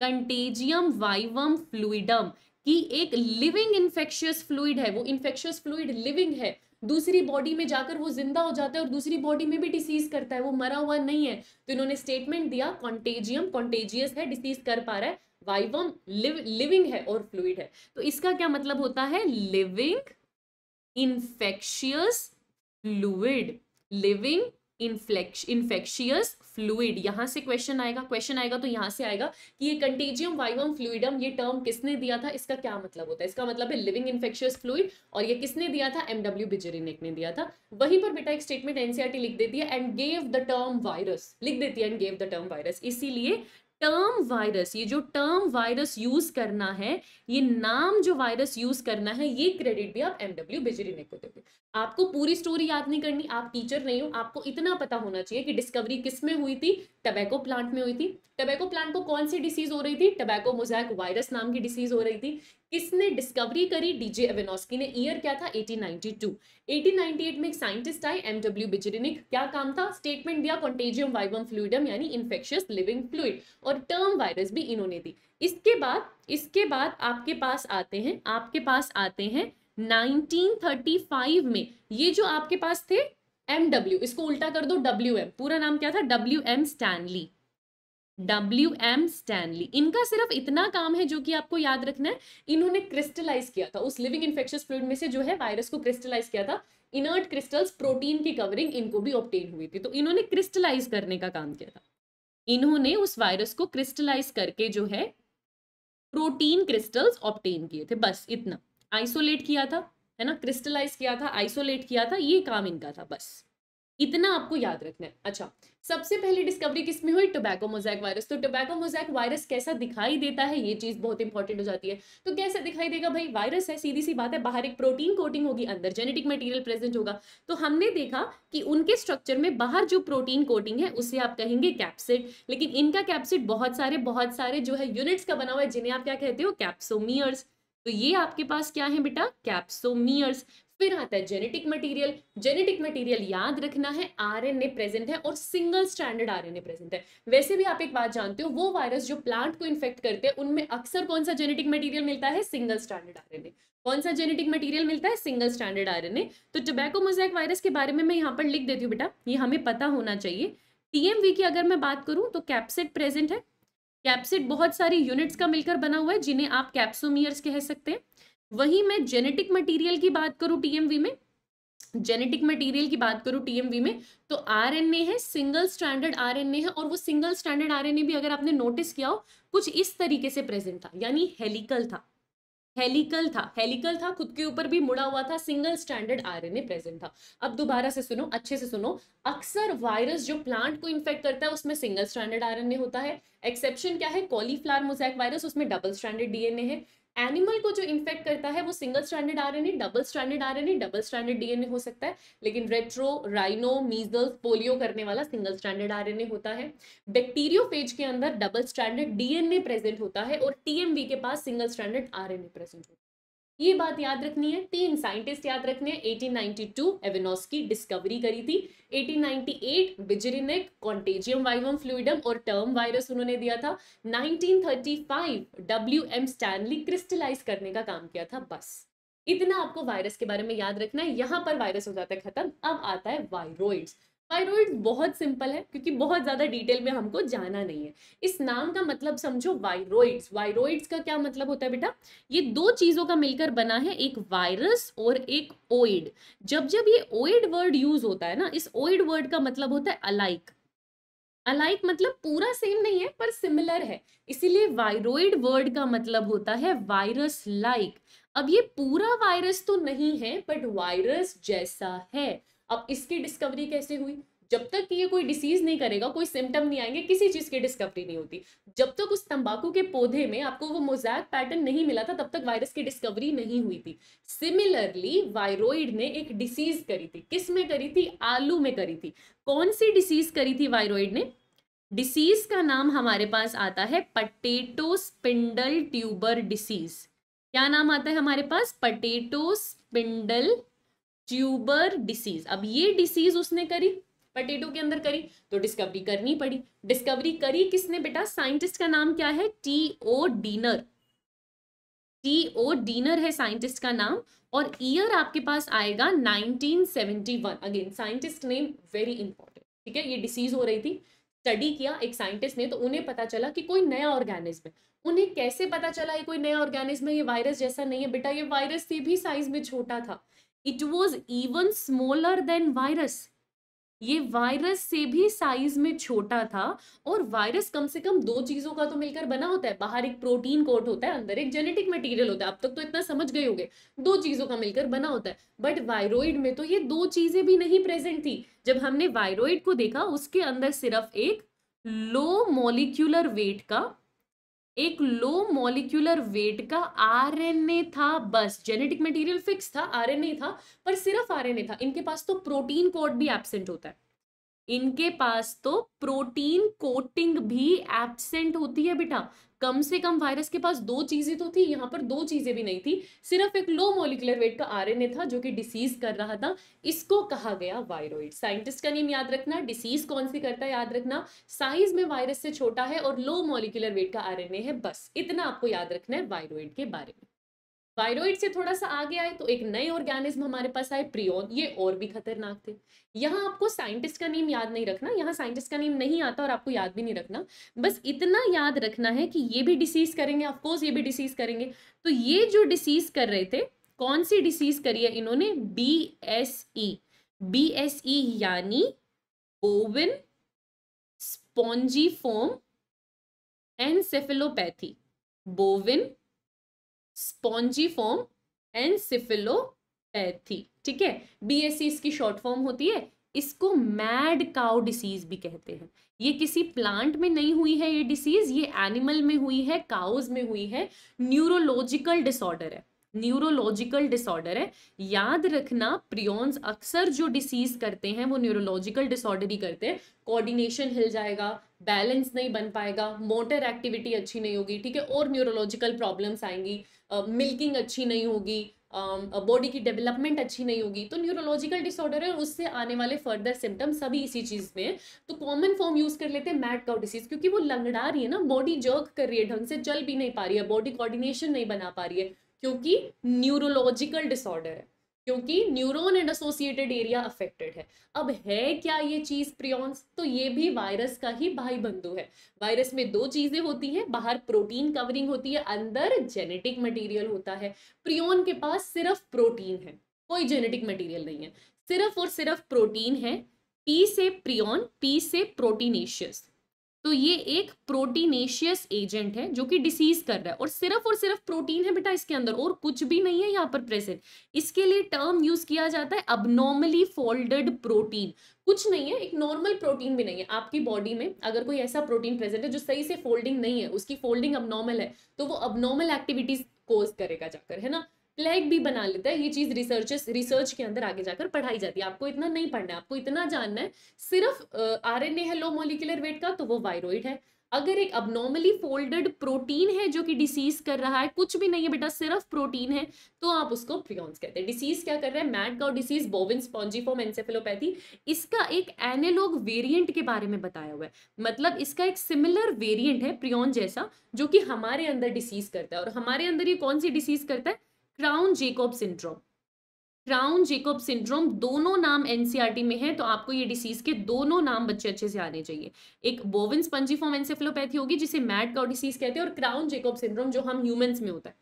contagium vivum fluidum कि एक लिविंग इन्फेक्शियस फ्लूड है वो इन्फेक्शियस फ्लूड लिविंग है दूसरी बॉडी में जाकर वो जिंदा हो जाता है और दूसरी बॉडी में भी डिसीज करता है वो मरा हुआ नहीं है तो इन्होंने स्टेटमेंट दिया कॉन्टेजियम कॉन्टेजियस है डिसीज कर पा रहा है वाइवम लिव, लिविंग है और फ्लूड है तो इसका क्या मतलब होता है living infectious fluid living infectious fluid यहाँ से क्वेश्चन आएगा क्वेश्चन आएगा तो यहाँ से आएगा कि ये कंटेजियम वाइवम फ्लूडम ये टर्म किसने दिया था इसका क्या मतलब होता है इसका मतलब है लिविंग इन्फेक्शियस फ्लूड और ये किसने दिया था एमडब्ल्यू डब्ल्यू ने दिया था वहीं पर बेटा एक स्टेटमेंट एनसीआरटी e लिख देती है and gave the term virus लिख देती है and gave the term virus इसीलिए टर्म वायरस ये जो टर्म वायरस यूज करना है ये नाम जो वायरस यूज करना है ये क्रेडिट भी आप एमडब्ल्यू बिजरी ने को देते आपको पूरी स्टोरी याद नहीं करनी आप टीचर नहीं हो आपको इतना पता होना चाहिए कि डिस्कवरी किस में हुई थी टबैको प्लांट में हुई थी टबैको प्लांट को कौन सी डिसीज हो रही थी टबैको मोजैक वायरस नाम की डिसीज हो रही थी किसने डिस्कवरी करी डीजे एवेनोस्की ने ईयर क्या था 1892 1898 में एक साइंटिस्ट आए एम डब्ल्यू बिजरिनिक क्या काम था स्टेटमेंट दिया कॉन्टेजियम वाइबम फ्लूडम यानी इन्फेक्शियस लिविंग फ्लूड और टर्म वायरस भी इन्होंने दी इसके बाद इसके बाद आपके पास आते हैं आपके पास आते हैं 1935 में ये जो आपके पास थे एम डब्ल्यू इसको उल्टा कर दो डब्ल्यू एम पूरा नाम क्या था W M Stanley W M Stanley इनका सिर्फ इतना काम है जो कि आपको याद रखना है इन्होंने क्रिस्टलाइज किया था उस लिविंग इन्फेक्शन फ्लूड में से जो है वायरस को क्रिस्टलाइज किया था इनर्ट क्रिस्टल्स प्रोटीन की कवरिंग इनको भी ऑप्टेन हुई थी तो इन्होंने क्रिस्टलाइज करने का काम किया था इन्होंने उस वायरस को क्रिस्टलाइज करके जो है प्रोटीन क्रिस्टल्स ऑप्टेन किए थे बस इतना आइसोलेट किया था है ना क्रिस्टलाइज किया था आइसोलेट किया था ये काम इनका था बस इतना आपको याद रखना है अच्छा सबसे पहले डिस्कवरी किसमें हुई टोबैको मोजैक वायरस तो टोबैको मोजैक वायरस कैसा दिखाई देता है ये चीज बहुत इंपॉर्टेंट हो जाती है तो कैसे दिखाई देगा भाई वायरस है सीधी सी बात है बाहर एक प्रोटीन कोटिंग होगी अंदर जेनेटिक मटेरियल प्रेजेंट होगा तो हमने देखा कि उनके स्ट्रक्चर में बाहर जो प्रोटीन कोटिंग है उसे आप कहेंगे कैप्सिड लेकिन इनका कैप्सिड बहुत सारे बहुत सारे जो है यूनिट्स का बना हुआ है जिन्हें आप क्या कहते हो कैप्सोमियर्स तो ये आपके पास क्या है बेटा कैप्सोमियर्स फिर आता है जेनेटिक मटेरियल जेनेटिक मटेरियल याद रखना है आरएनए प्रेजेंट है और सिंगल स्टैंडर्ड आरएनए प्रेजेंट है वैसे भी आप एक बात जानते हो वो वायरस जो प्लांट को इन्फेक्ट करते हैं उनमें अक्सर कौन सा जेनेटिक मटेरियल मिलता है सिंगल स्टैंडर्ड आरएनए कौन सा जेनेटिक मटेरियल मिलता है सिंगल स्टैंडर्ड आरएनए तो टोबैको मोजैक वायरस के बारे में मैं यहाँ पर लिख देती हूँ बेटा ये हमें पता होना चाहिए टीएमवी की अगर मैं बात करूँ तो कैप्सिट प्रेजेंट है कैप्सिट बहुत सारी यूनिट्स का मिलकर बना हुआ है जिन्हें आप कैप्सोमियर्स कह सकते हैं वहीं मैं जेनेटिक मटेरियल की बात करूं टीएमवी में जेनेटिक मटेरियल की बात करूं टीएमवी में तो आरएनए है सिंगल स्टैंडर्ड आरएनए है और वो सिंगल स्टैंडर्ड आरएनए भी अगर आपने नोटिस किया हो कुछ इस तरीके से प्रेजेंट था यानी हेलिकल था हेलिकल था हेलिकल था खुद के ऊपर भी मुड़ा हुआ था सिंगल स्टैंडर्ड आरएनए प्रेजेंट था अब दोबारा से सुनो अच्छे से सुनो अक्सर वायरस जो प्लांट को इन्फेक्ट करता है उसमें सिंगल स्टैंडर्ड आरएनए होता है एक्सेप्शन क्या है कॉलीफ्लावर मोजैक वायरस उसमें डबल स्टैंडर्ड डीएनए है एनिमल को जो इन्फेक्ट करता है वो single standard A double standard A double standard DNA हो सकता है लेकिन रेट्रो राइनो मीजल्स पोलियो करने वाला सिंगल स्टैंडर्ड आरएनए होता है बैक्टीरियोफेज के अंदर डबल स्टैंडर्ड डीएनए प्रेजेंट होता है और टीएमवी के पास सिंगल स्टैंडर्ड ए प्रेजेंट होता है ये बात याद रखनी है तीन साइंटिस्ट याद रखने हैं 1892 एवेनोस की डिस्कवरी करी थी 1898 बिजरिनेक कॉन्टेजियम वाइवम फ्लूडम और टर्म वायरस उन्होंने दिया था 1935 डब्ल्यू एम स्टैनली क्रिस्टलाइज करने का काम किया था बस इतना आपको वायरस के बारे में याद रखना है यहाँ पर वायरस हो जाता है खत्म अब आता है वायरोइड्स थायराइड बहुत सिंपल है क्योंकि बहुत ज़्यादा डिटेल में हमको जाना नहीं है इस नाम का मतलब समझो वायरोइड्स वायरोइड्स का क्या मतलब होता है बेटा ये दो चीज़ों का मिलकर बना है एक वायरस और एक ओइड जब जब ये ओइड वर्ड यूज होता है ना इस ओइड वर्ड का मतलब होता है अलाइक अलाइक मतलब पूरा सेम नहीं है पर सिमिलर है इसीलिए वायरोइड वर्ड का मतलब होता है वायरस लाइक अब ये पूरा वायरस तो नहीं है बट वायरस जैसा है अब इसकी डिस्कवरी कैसे हुई जब तक ये कोई डिसीज नहीं करेगा कोई सिम्टम नहीं आएंगे किसी चीज की डिस्कवरी नहीं होती जब तक उस तंबाकू के पौधे में आपको वो मोजैक पैटर्न नहीं मिला था तब तक वायरस की डिस्कवरी नहीं हुई थी सिमिलरली वायरोइड ने एक डिसीज करी थी किस में करी थी आलू में करी थी कौन सी डिसीज करी थी वायरोइड ने डिसीज का नाम हमारे पास आता है पटेटो स्पिंडल ट्यूबर डिसीज क्या नाम आता है हमारे पास पटेटो स्पिंडल ट्यूबर डिसीज अब ये डिसीज उसने करी पटेटो के अंदर करी तो डिस्कवरी करनी पड़ी डिस्कवरी करी किसने बेटा साइंटिस्ट का नाम क्या है T O Diener T O Diener है साइंटिस्ट का नाम और ईयर आपके पास आएगा 1971 again scientist name very important ठीक है ये डिसीज हो रही थी स्टडी किया एक साइंटिस्ट ने तो उन्हें पता चला कि कोई नया ऑर्गेनिज्म है उन्हें कैसे पता चला ये कोई नया ऑर्गेनिज्म है ये वायरस जैसा नहीं है बेटा ये वायरस से भी साइज में छोटा था it was even smaller than virus ये वायरस से भी साइज में छोटा था और वायरस कम से कम दो चीजों का तो मिलकर बना होता है बाहर एक प्रोटीन कोट होता है अंदर एक जेनेटिक मटेरियल होता है अब तक तो इतना समझ गए होंगे दो चीजों का मिलकर बना होता है बट वायरोइड में तो ये दो चीजें भी नहीं प्रेजेंट थी जब हमने वायरोइड को देखा उसके अंदर सिर्फ एक लो मोलिक्यूलर वेट का एक लो मॉलिक्यूलर वेट का आरएनए था बस जेनेटिक मटेरियल फिक्स था आरएनए था पर सिर्फ आरएनए था इनके पास तो प्रोटीन कोट भी एबसेंट होता है इनके पास तो प्रोटीन कोटिंग भी एबसेंट होती है बेटा कम से कम वायरस के पास दो चीज़ें तो थी यहाँ पर दो चीज़ें भी नहीं थी सिर्फ एक लो मोलिकुलर वेट का आरएनए था जो कि डिसीज कर रहा था इसको कहा गया वायरोइड साइंटिस्ट का नेम याद रखना डिसीज कौन सी करता है याद रखना साइज में वायरस से छोटा है और लो मोलिकुलर वेट का आर है बस इतना आपको याद रखना है वायरोइड के बारे में वायरोइड से थोड़ा सा आगे आए तो एक नए ऑर्गेनिज्म हमारे पास आए प्रियोन ये और भी खतरनाक थे यहाँ आपको साइंटिस्ट का नेम याद नहीं रखना यहाँ साइंटिस्ट का नेम नहीं आता और आपको याद भी नहीं रखना बस इतना याद रखना है कि ये भी डिसीज करेंगे ऑफकोर्स ये भी डिसीज करेंगे तो ये जो डिसीज कर रहे थे कौन सी डिसीज करी है इन्होंने B S E B S E यानी spongy spongiform encephalopathy bovine spongy form and encephalopathy ठीक है बीएससी e इसकी शॉर्ट फॉर्म होती है इसको मैड काउ डिसीज भी कहते हैं ये किसी प्लांट में नहीं हुई है ये डिसीज ये एनिमल में हुई है काउज में हुई है न्यूरोलॉजिकल डिसऑर्डर है न्यूरोलॉजिकल डिसऑर्डर है याद रखना प्रियॉन्स अक्सर जो डिसीज करते हैं वो न्यूरोलॉजिकल डिसऑर्डर ही करते हैं कोऑर्डिनेशन हिल जाएगा बैलेंस नहीं बन पाएगा मोटर एक्टिविटी अच्छी नहीं होगी ठीक है और न्यूरोलॉजिकल प्रॉब्लम्स आएंगी मिल्किंग अच्छी नहीं होगी बॉडी की डेवलपमेंट अच्छी नहीं होगी तो न्यूरोलॉजिकल डिसऑर्डर है उससे आने वाले फर्दर सिम्टम सभी इसी चीज़ में है तो कॉमन फॉर्म यूज़ कर लेते हैं मैट काउ डिसीज़ क्योंकि वो लंगड़ा रही है ना बॉडी जर्क कर रही है ढंग से चल भी नहीं पा रही है बॉडी कोऑर्डिनेशन नहीं बना पा रही है क्योंकि न्यूरोलॉजिकल डिसऑर्डर है क्योंकि neuron and associated area affected है अब है क्या ये चीज़ प्रियॉन्स तो ये भी वायरस का ही भाई बंधु है वायरस में दो चीज़ें होती है बाहर प्रोटीन कवरिंग होती है अंदर जेनेटिक मटेरियल होता है प्रियोन के पास सिर्फ प्रोटीन है कोई जेनेटिक मटेरियल नहीं है सिर्फ और सिर्फ प्रोटीन है पी से प्रियोन पी से प्रोटीनेशियस तो ये एक प्रोटीनेशियस एजेंट है जो कि डिसीज कर रहा है और सिर्फ और सिर्फ प्रोटीन है बेटा इसके अंदर और कुछ भी नहीं है यहाँ पर प्रेजेंट इसके लिए टर्म यूज किया जाता है अबनॉर्मली फोल्डेड प्रोटीन कुछ नहीं है एक नॉर्मल प्रोटीन भी नहीं है आपकी बॉडी में अगर कोई ऐसा प्रोटीन प्रेजेंट है जो सही से फोल्डिंग नहीं है उसकी फोल्डिंग अबनॉर्मल है तो वो अबनॉर्मल एक्टिविटीज कोज करेगा जाकर है ना प्लेग भी बना लेता है ये चीज रिसर्च रिसर्च के अंदर आगे जाकर पढ़ाई जाती है आपको इतना नहीं पढ़ना है आपको इतना जानना है सिर्फ आर एन ए है लो मोलिकुलर वेट का तो वो वायरोइड है अगर एक अबनॉर्मली फोल्डेड प्रोटीन है जो कि डिसीज कर रहा है कुछ भी नहीं है बेटा सिर्फ प्रोटीन है तो आप उसको प्रियॉन्स कहते हैं डिसीज क्या कर रहा है मैट का डिसीज बोविन स्पॉन्जीफॉम एनसेफेलोपैथी इसका एक एनेलॉग वेरिएंट के बारे में बताया हुआ है मतलब इसका एक सिमिलर वेरियंट है प्रियॉन जैसा जो कि हमारे अंदर डिसीज करता है और हमारे अंदर ये कौन सी डिसीज करता है crown Jakob syndrome crown Jakob syndrome दोनों नाम एनसीईआरटी e में है तो आपको ये डिसीज के दोनों नाम बच्चे अच्छे से आने चाहिए एक बोविन स्पंजीफॉर्म एनसेफ्लोपैथी होगी जिसे मैट का डिसीज कहते हैं और क्राउन जेकोब सिंड्रोम जो हम ह्यूमंस में होता है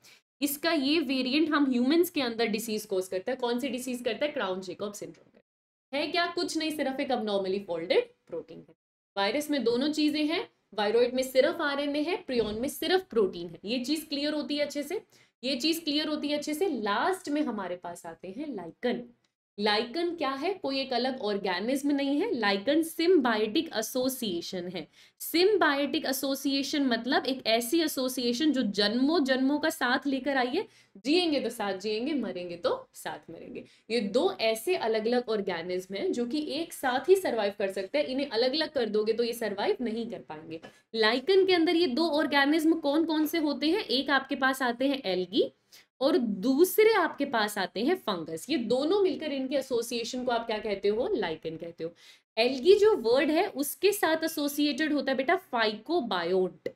इसका ये वेरिएंट हम ह्यूमंस के अंदर डिसीज कोज करता है कौन सी डिसीज करता है क्राउन जेकॉब सिंड्रोम है क्या कुछ नहीं सिर्फ एक अबनॉर्मली फोल्डेड प्रोटीन है वायरस में दोनों चीजें हैं वायरोइड में सिर्फ आरएनए है प्रियोन में सिर्फ प्रोटीन है ये चीज क्लियर होती है अच्छे से ये चीज क्लियर होती है अच्छे से लास्ट में हमारे पास आते हैं लाइकन लाइकन क्या है कोई एक अलग ऑर्गेनिज्म नहीं है लाइकन सिम्बायोटिक एसोसिएशन है सिम्बायोटिक एसोसिएशन मतलब एक ऐसी एसोसिएशन जो जन्मों जन्मों का साथ लेकर आई है जिएंगे तो साथ जिएंगे मरेंगे तो साथ मरेंगे ये दो ऐसे अलग अलग ऑर्गेनिज्म हैं जो कि एक साथ ही सर्वाइव कर सकते हैं इन्हें अलग अलग कर दोगे तो ये सर्वाइव नहीं कर पाएंगे लाइकन के अंदर ये दो ऑर्गेनिज्म कौन कौन से होते हैं एक आपके पास आते हैं एलगी और दूसरे आपके पास आते हैं फंगस ये दोनों मिलकर इनके एसोसिएशन को आप क्या कहते हो लाइकन कहते हो एल्गी जो वर्ड है उसके साथ एसोसिएटेड होता है बेटा फाइकोबायोट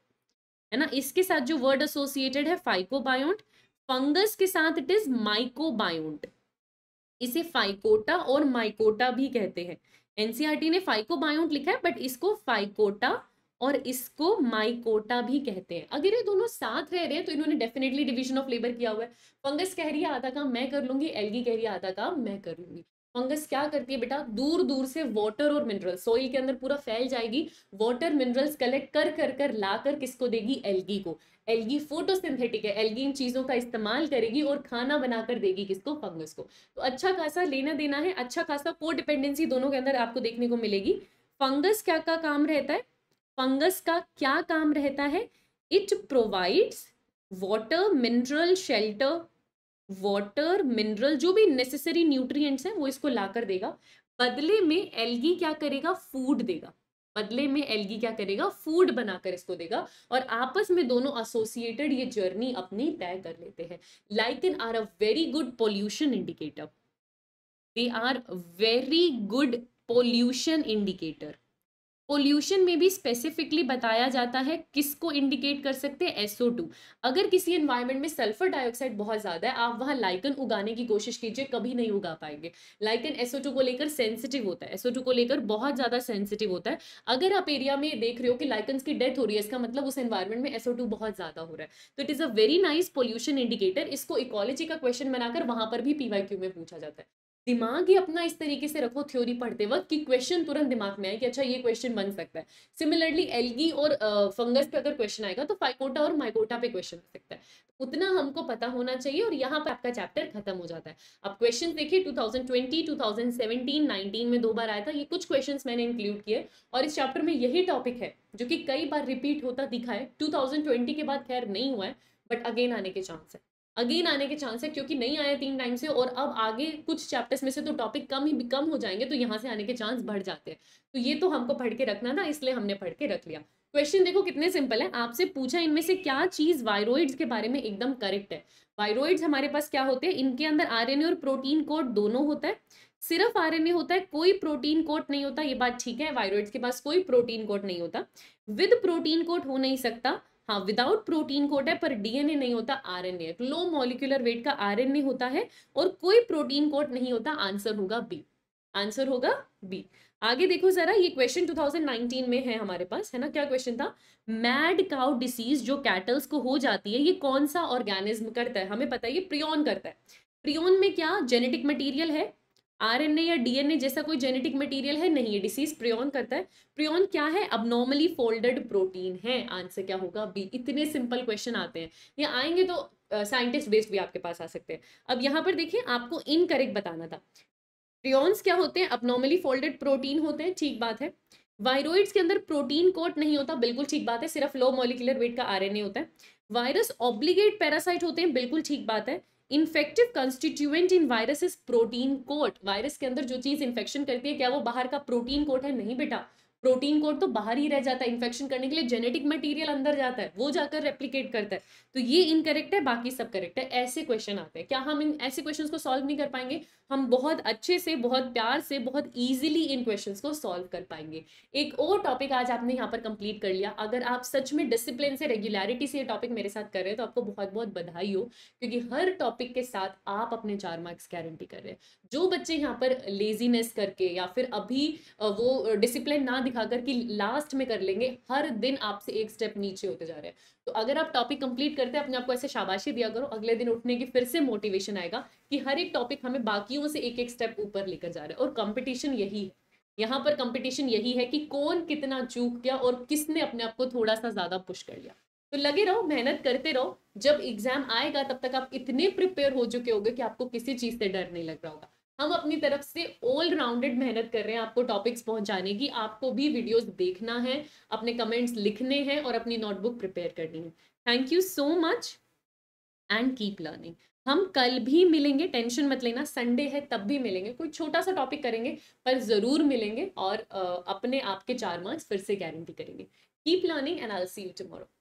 है ना इसके साथ जो वर्ड एसोसिएटेड है फाइकोबायोट फंगस के साथ इट इज माइकोबायोट इसे फाइकोटा और माइकोटा भी कहते हैं एनसीआरटी ने फाइकोबायोट लिखा है बट इसको फाइकोटा और इसको माइकोटा भी कहते हैं अगर ये दोनों साथ रह रहे हैं तो इन्होंने डेफिनेटली डिवीजन ऑफ लेबर किया हुआ है फंगस कह रही है आधा काम मैं कर लूंगी एलगी कह रही है आधा काम मैं कर लूंगी फंगस क्या करती है बेटा दूर दूर से वाटर और मिनरल सॉइल के अंदर पूरा फैल जाएगी वाटर मिनरल्स कलेक्ट कर कर कर ला कर किसको देगी एलगी को एलगी फोटोसिंथेटिक है एलगी इन चीज़ों का इस्तेमाल करेगी और खाना बनाकर देगी किसको फंगस को तो अच्छा खासा लेना देना है अच्छा खासा को डिपेंडेंसी दोनों के अंदर आपको देखने को मिलेगी फंगस क्या का काम रहता है फंगस का क्या काम रहता है it provides water mineral shelter water mineral जो भी नेसेसरी न्यूट्रिएंट्स हैं वो इसको लाकर देगा बदले में एलगी क्या करेगा फूड देगा बदले में एलगी क्या करेगा फूड बनाकर इसको देगा और आपस में दोनों एसोसिएटेड ये जर्नी अपनी तय कर लेते हैं lichen are a very good pollution indicator they are very good pollution indicator pollution में भी स्पेसिफिकली बताया जाता है किसको इंडिकेट कर सकते हैं एसओ टू अगर किसी एनवायरनमेंट में सल्फर डाइऑक्साइड बहुत ज़्यादा है आप वहाँ लाइकन उगाने की कोशिश कीजिए कभी नहीं उगा पाएंगे लाइकन एसओ टू को लेकर सेंसिटिव होता है एसओ टू को लेकर बहुत ज़्यादा सेंसिटिव होता है अगर आप एरिया में देख रहे हो कि लाइकन्स की डेथ हो रही है इसका मतलब उस एनवायरमेंट में एसओ टू बहुत ज़्यादा हो रहा है तो it is a very nice pollution indicator इसको इकोलॉजी का क्वेश्चन बनाकर वहाँ पर भी पी में पूछा जाता है दिमाग ही अपना इस तरीके से रखो थ्योरी पढ़ते वक्त कि क्वेश्चन तुरंत दिमाग में आए कि अच्छा ये क्वेश्चन बन सकता है सिमिलरली एलगी और फंगस पे अगर क्वेश्चन आएगा तो फाइकोटा और माइकोटा पे क्वेश्चन आ सकता है उतना हमको पता होना चाहिए और यहाँ पे आपका चैप्टर खत्म हो जाता है अब क्वेश्चन देखिए 2020, 2017, 19 में दो बार आया था ये कुछ क्वेश्चंस मैंने इंक्लूड किए और इस चैप्टर में यही टॉपिक है जो कि कई बार रिपीट होता दिखा है 2020 के बाद खैर नहीं हुआ है बट अगेन आने के चांस है अगेन आने के चांस है क्योंकि नहीं आया तीन टाइम से और अब आगे कुछ चैप्टर्स में से तो टॉपिक कम ही कम हो जाएंगे तो यहाँ से आने के चांस बढ़ जाते हैं तो ये तो हमको पढ़ के रखना था इसलिए हमने पढ़ के रख लिया क्वेश्चन देखो कितने सिंपल है आपसे पूछा इनमें से क्या चीज वायरोइड्स के बारे में एकदम करेक्ट है वायरोइड्स हमारे पास क्या होते हैं इनके अंदर आरएनए और प्रोटीन कोड दोनों होता है सिर्फ आरएनए होता है कोई प्रोटीन कोट नहीं होता ये बात ठीक है वायरोइड्स के पास कोई प्रोटीन कोट नहीं होता विद प्रोटीन कोट हो नहीं सकता हाँ विदाउट प्रोटीन कोट है पर डीएनए नहीं होता आरएनए लो मॉलिक्यूलर वेट का आरएनए होता है और कोई प्रोटीन कोट नहीं होता आंसर होगा बी आंसर होगा बी आगे देखो जरा ये क्वेश्चन 2019 में है हमारे पास है ना क्या क्वेश्चन था मैड काउ डिसीज जो कैटल्स को हो जाती है ये कौन सा ऑर्गेनिज्म करता है हमें पता है ये प्रियोन करता है प्रियोन में क्या जेनेटिक मटीरियल है आरएनए या डीएनए जैसा कोई जेनेटिक मटेरियल है नहीं ये डिसीज प्रियोन करता है प्रियोन क्या है अब नॉर्मली फोल्डेड प्रोटीन है आंसर क्या होगा बी इतने सिंपल क्वेश्चन आते हैं ये आएंगे तो साइंटिस्ट uh, बेस्ड भी आपके पास आ सकते हैं अब यहाँ पर देखिए आपको इनकरेक्ट बताना था प्रियॉन्स क्या होते हैं अब नॉर्मली फोल्डेड प्रोटीन होते हैं ठीक बात है वायरोइड्स के अंदर प्रोटीन कोट नहीं होता बिल्कुल ठीक बात है सिर्फ लो मोलिकुलर वेट का आरएनए होता है वायरस ऑब्लिगेट पैरासाइट होते हैं बिल्कुल ठीक बात है infective constituent in virus is protein coat virus के अंदर जो चीज इन्फेक्शन करती है क्या वो बाहर का प्रोटीन कोट है नहीं बेटा प्रोटीन कोड तो बाहर ही रह जाता है इन्फेक्शन करने के लिए जेनेटिक मटेरियल अंदर जाता है वो जाकर रेप्लीकेट करता है तो ये इनकरेक्ट है बाकी सब करेक्ट है ऐसे क्वेश्चन आते हैं क्या हम इन ऐसे क्वेश्चन को सॉल्व नहीं कर पाएंगे हम बहुत अच्छे से बहुत प्यार से बहुत ईजिली इन क्वेश्चन को सॉल्व कर पाएंगे एक और टॉपिक आज आपने यहाँ पर कंप्लीट कर लिया अगर आप सच में डिसिप्लिन से रेगुलरिटी से ये टॉपिक मेरे साथ कर रहे हैं तो आपको बहुत बहुत बधाई हो क्योंकि हर टॉपिक के साथ आप अपने चार मार्क्स गारंटी कर रहे हैं जो बच्चे यहाँ पर लेजीनेस करके या फिर अभी वो डिसिप्लिन ना दिखाकर कि लास्ट में कर लेंगे हर दिन आपसे एक स्टेप नीचे होते जा रहे हैं तो अगर आप टॉपिक कंप्लीट करते हैं अपने आपको ऐसे शाबाशी दिया करो अगले दिन उठने की फिर से मोटिवेशन आएगा कि हर एक टॉपिक हमें बाकियों से एक एक स्टेप ऊपर लेकर जा रहे हैं और कॉम्पिटिशन यही है यहाँ पर कॉम्पिटिशन यही है कि कौन कितना चूक गया और किसने अपने आप को थोड़ा सा ज़्यादा पुश कर लिया तो लगे रहो मेहनत करते रहो जब एग्जाम आएगा तब तक आप इतने प्रिपेयर हो चुके होगे कि आपको किसी चीज़ से डर नहीं लग रहा होगा हम अपनी तरफ से ऑल राउंडेड मेहनत कर रहे हैं आपको टॉपिक्स पहुंचाने की आपको भी वीडियोस देखना है अपने कमेंट्स लिखने हैं और अपनी नोटबुक प्रिपेयर करनी है thank you so much and keep learning हम कल भी मिलेंगे टेंशन मत लेना संडे है तब भी मिलेंगे कोई छोटा सा टॉपिक करेंगे पर ज़रूर मिलेंगे और अपने आपके चार मार्क्स फिर से गारंटी करेंगे keep learning and I see you